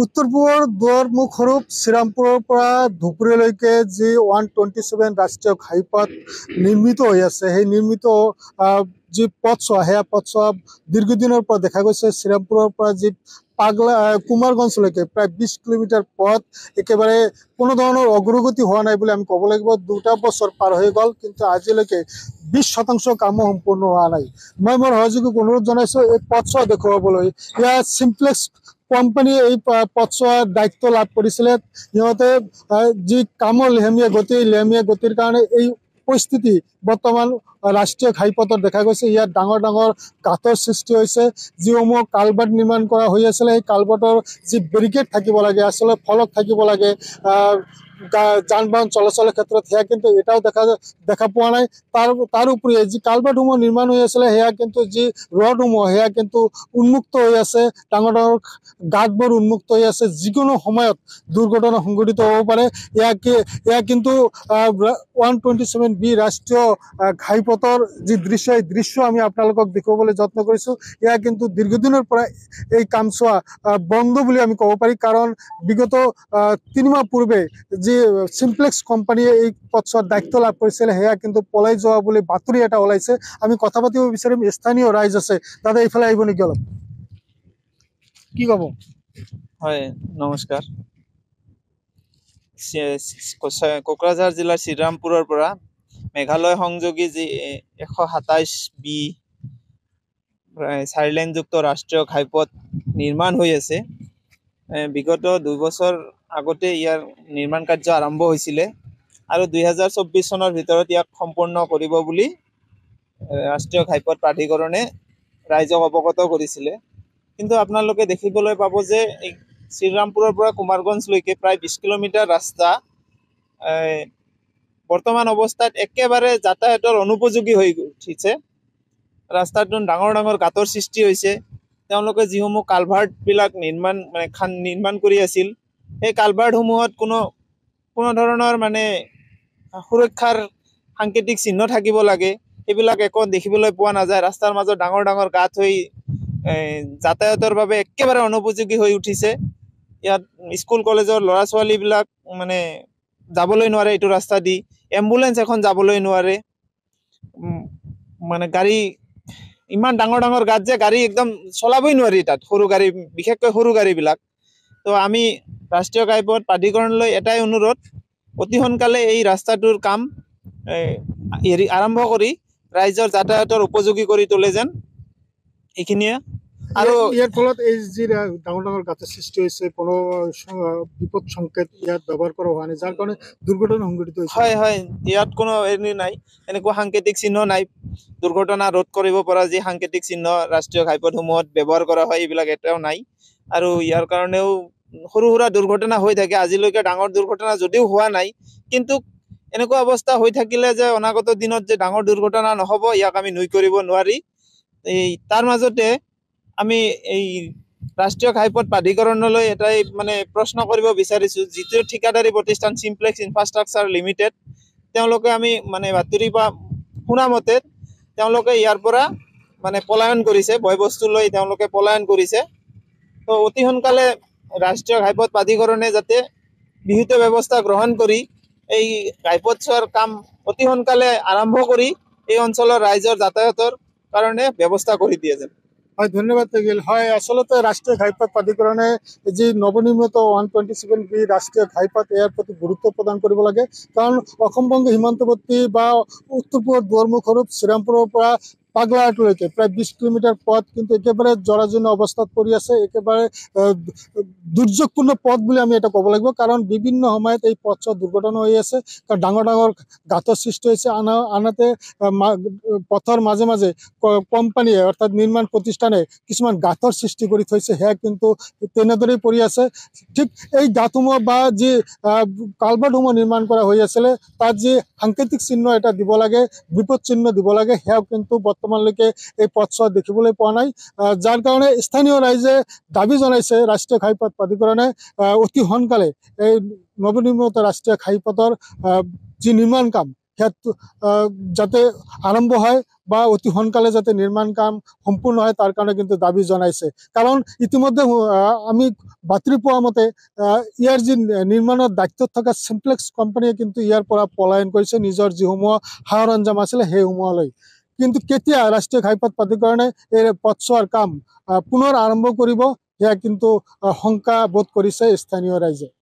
উত্তৰ পূবৰ দুৱাৰমুখ স্বৰূপ শ্ৰীৰামপুৰৰ পৰা ধুবুৰীলৈকে যি ওৱান টুৱেণ্টি ছেভেন ৰাষ্ট্ৰীয় ঘাইপথ নিৰ্মিত হৈ আছে সেই নিৰ্মিত যি পথছোৱা সেয়া পথছোৱা দীৰ্ঘদিনৰ পৰা দেখা গৈছে শ্ৰীৰামপুৰৰ পৰা যি পাগলা কুমাৰগঞ্জলৈকে প্ৰায় বিছ কিলোমিটাৰ পথ একেবাৰে কোনো ধৰণৰ অগ্ৰগতি হোৱা নাই বুলি আমি ক'ব লাগিব দুটা বছৰ পাৰ হৈ গ'ল কিন্তু আজিলৈকে বিশ শতাংশ কামো সম্পূৰ্ণ হোৱা নাই মই মোৰ সহযোগীক অনুৰোধ জনাইছোঁ এই পথছোৱা দেখুৱাবলৈ ইয়াৰ চিমপ্লেক্স কোম্পানীয়ে এই পথচোৱাৰ দায়িত্ব লাভ কৰিছিলে সিহঁতে যি কামৰ লেহেমীয়া গতি লেহেমীয়া গতিৰ কাৰণে এই পৰিস্থিতি বৰ্তমান ৰাষ্ট্ৰীয় ঘাইপথত দেখা গৈছে ইয়াত ডাঙৰ ডাঙৰ গাঁতৰ সৃষ্টি হৈছে যিসমূহ কালবাৰ্ট নিৰ্মাণ কৰা হৈ আছিলে সেই কালবাৰ্টৰ যি ব্ৰিগেড থাকিব লাগে আচলতে ফলক থাকিব লাগে যান বাহন চলাচলেৰ ক্ষেত্ৰে সেয়া কিন্তু এটাও দেখা দেখা পোৱা নাই তার তার উপরে যে কালভার্টসমূহ নির্মাণ হয়ে আসলে সেয়া কিন্তু যে রডসমূহ সেয়া কিন্তু উন্মুক্ত হয়ে আছে ডাঙর ডর গাঁটবোর উন্মুক্ত হয়ে আছে যিকোনো সময়ত দুর্ঘটনা সংঘটিত হব পারে এয়া কিন্তু ওয়ান টুয়েন্টি সেভেন বি রাষ্ট্রীয় ঘাইপথর যে দৃশ্য এই দৃশ্য আমি আপনার দেখাবলে যত্ন করেছো এয়া কিন্তু দীর্ঘদিনের পর এই কামচা বন্ধ বলে আমি কব পারি কারণ বিগত তিন মাহ পূর্বে যে যি চিম্প্লেক্স কোম্পানীয়ে এই পথছোৱাত দায়িত্ব লাভ কৰিছিল সেয়া কিন্তু পলাই যোৱা বুলি বাতৰি এটা ওলাইছে আমি কথা পাতিব বিচাৰিম স্থানীয় ৰাইজ আছে দাদা এইফালে আহিব নেকি অলপ কি ক'ব হয় নমস্কাৰ কোকৰাঝাৰ জিলাৰ শ্ৰীৰামপুৰৰ পৰা মেঘালয় সংযোগী যি এশ সাতাইছ বি চাৰি ৰাষ্ট্ৰীয় ঘাইপথ নিৰ্মাণ হৈ আছে বিগত দুবছৰ আগতে ইয়াৰ নিৰ্মাণ কাৰ্য আৰম্ভ হৈছিলে আৰু দুহেজাৰ চৌব্বিছ চনৰ ভিতৰত ইয়াক সম্পূৰ্ণ কৰিব বুলি ৰাষ্ট্ৰীয় ঘাইপথ প্ৰাধিকৰণে ৰাইজক অৱগত কৰিছিলে কিন্তু আপোনালোকে দেখিবলৈ পাব যে এই শ্ৰীৰামপুৰৰ পৰা কুমাৰগঞ্জলৈকে প্ৰায় বিছ কিলোমিটাৰ ৰাস্তা বৰ্তমান অৱস্থাত একেবাৰে যাতায়াতৰ অনুপযোগী হৈ উঠিছে ৰাস্তাটোত ডাঙৰ ডাঙৰ গাঁতৰ সৃষ্টি হৈছে তেওঁলোকে যিসমূহ কালভাৰ্টবিলাক নিৰ্মাণ মানে খান নিৰ্মাণ কৰি আছিল সেই কালভাৰ্টসমূহত কোনো কোনো ধৰণৰ মানে সুৰক্ষাৰ সাংকেতিক চিহ্ন থাকিব লাগে সেইবিলাক একো দেখিবলৈ পোৱা নাযায় ৰাস্তাৰ মাজত ডাঙৰ ডাঙৰ গাঁত হৈ যাতায়াতৰ বাবে একেবাৰে অনুপযোগী হৈ উঠিছে ইয়াত স্কুল কলেজৰ ল'ৰা ছোৱালীবিলাক মানে যাবলৈ নোৱাৰে এইটো ৰাস্তা দি এম্বুলেঞ্চ এখন যাবলৈ নোৱাৰে মানে গাড়ী ইমান ডাঙৰ ডাঙৰ গাঁত যে গাড়ী একদম চলাবই নোৱাৰি তাত সৰু গাড়ী বিশেষকৈ সৰু গাড়ীবিলাক তো আমি ৰাষ্ট্ৰীয় ঘাইপথ প্ৰাধিকৰণলৈ এটাই অনুৰোধ অতি সোনকালে এই ৰাস্তাটোৰ কাম হেৰি আৰম্ভ কৰি ৰাইজৰ যাতায়তৰ উপযোগী কৰি তোলে যেন এইখিনিয়ে আৰু ইয়াৰ ফলত এই যি ডাঙৰ ডাঙৰ গাঁত সৃষ্টি হৈছে কোনো বিপদ সংকেত ইয়াত ব্যৱহাৰ কৰা হোৱা নাই যাৰ কাৰণে দুৰ্ঘটনা সংঘটিত হৈছে হয় হয় ইয়াত কোনো হেৰি নাই এনেকুৱা সাংকেতিক চিহ্ন নাই দুৰ্ঘটনা ৰোধ কৰিব পৰা যি সাংকেতিক চিহ্ন ৰাষ্ট্ৰীয় ঘাইপথসমূহত ব্যৱহাৰ কৰা হয় এইবিলাক এটাও নাই আৰু ইয়াৰ কাৰণেও সৰু সুৰা দুৰ্ঘটনা হৈ থাকে আজিলৈকে ডাঙৰ দুৰ্ঘটনা যদিও হোৱা নাই কিন্তু এনেকুৱা অৱস্থা হৈ থাকিলে যে অনাগত দিনত যে ডাঙৰ দুৰ্ঘটনা নহ'ব ইয়াক আমি নুই কৰিব নোৱাৰি এই তাৰ মাজতে আমি এই ৰাষ্ট্ৰীয় ঘাইপথ প্ৰাধিকৰণলৈ এটাই মানে প্ৰশ্ন কৰিব বিচাৰিছোঁ যিটো ঠিকাদাৰী প্ৰতিষ্ঠান চিমপ্লেক্স ইনফ্ৰাষ্ট্ৰাকচাৰ লিমিটেড তেওঁলোকে আমি মানে বাতৰি পৰা শুনামতে তেওঁলোকে ইয়াৰ পৰা মানে পলায়ন কৰিছে বয় বস্তু লৈ তেওঁলোকে পলায়ন কৰিছে তো অতি সোনকালে ৰাষ্ট্ৰীয় ঘাইপথ প্ৰাধিকৰণে যাতে বিহিত ব্যৱস্থা গ্ৰহণ কৰি এই ঘাইপথ চোৱাৰ কাম অতি সোনকালে আৰম্ভ কৰি এই অঞ্চলৰ ৰাইজৰ যাতায়াতৰ কাৰণে ব্যৱস্থা কৰি দিয়ে যেন হয় ধন্যবাদ থাকিল হয় আচলতে ৰাষ্ট্ৰীয় ঘাইপথ প্ৰাধিকৰণে যি নৱনিৰ্মিত ওৱান টুৱেণ্টি ছেভেন বি ৰাষ্ট্ৰীয় ঘাইপথ ইয়াৰ প্ৰতি গুৰুত্ব প্ৰদান কৰিব লাগে কাৰণ অসম বংগ সীমান্তৱৰ্তী বা উত্তৰ পূবৰ দুৱাৰমুখৰূপ শ্ৰীৰামপুৰৰ পৰা পাগলা আঁটুলৈকে প্ৰায় বিশ কিলোমিটাৰ পথ কিন্তু একেবাৰে জৰাজীৰ্ণ অৱস্থাত পৰি আছে একেবাৰে দুৰ্যোগপূৰ্ণ পথ বুলি আমি এটা ক'ব লাগিব কাৰণ বিভিন্ন সময়ত এই পথ চথ দুৰ্ঘটনা হৈ আছে কাৰণ ডাঙৰ ডাঙৰ গাঁতৰ সৃষ্টি হৈছে আনা আনহাতে পথৰ মাজে মাজে কোম্পানীয়ে অৰ্থাৎ নিৰ্মাণ প্ৰতিষ্ঠানে কিছুমান গাঁতৰ সৃষ্টি কৰি থৈছে সেয়া কিন্তু তেনেদৰেই পৰি আছে ঠিক এই গাঁতসমূহ বা যি কালভাৰ্টসমূহ নিৰ্মাণ কৰা হৈ আছিলে তাত যি সাংকেতিক চিহ্ন এটা দিব লাগে বিপদ চিহ্ন দিব লাগে সেয়াও কিন্তু বৰ্তমান বৰ্তমানলকে এই পথ চথ দেখবলে পোৱা নাই যার কারণে স্থানীয় রাইজে দাবি জানাইছে রাষ্ট্রীয় ঘাইপথ প্রাধিকরণে অতি সালে এই নবনির্মিত রাষ্ট্রীয় ঘাইপথর যান কাম যাতে আরম্ভ হয় বা অতি সালে যাতে নির্মাণ কাম সম্পূর্ণ হয় তার কারণে কিন্তু দাবি জানাইছে কারণ ইতিমধ্যে আমি বাতরি পোয়া মতে ইয়ার যমাণর দায়িত্ব থাকা সিমপ্লেক্স কোম্পানিয়ে কিন্তু ইয়ারপা পলায়ন করেছে নিজের যা সরঞ্জাম আসে সেই সময় কিন্তু কেতিয়া ৰাষ্ট্ৰীয় ঘাইপথ প্ৰাধিকৰণে এই পথছোৱাৰ কাম পুনৰ আৰম্ভ কৰিব সেয়া কিন্তু শংকা বোধ কৰিছে স্থানীয় ৰাইজে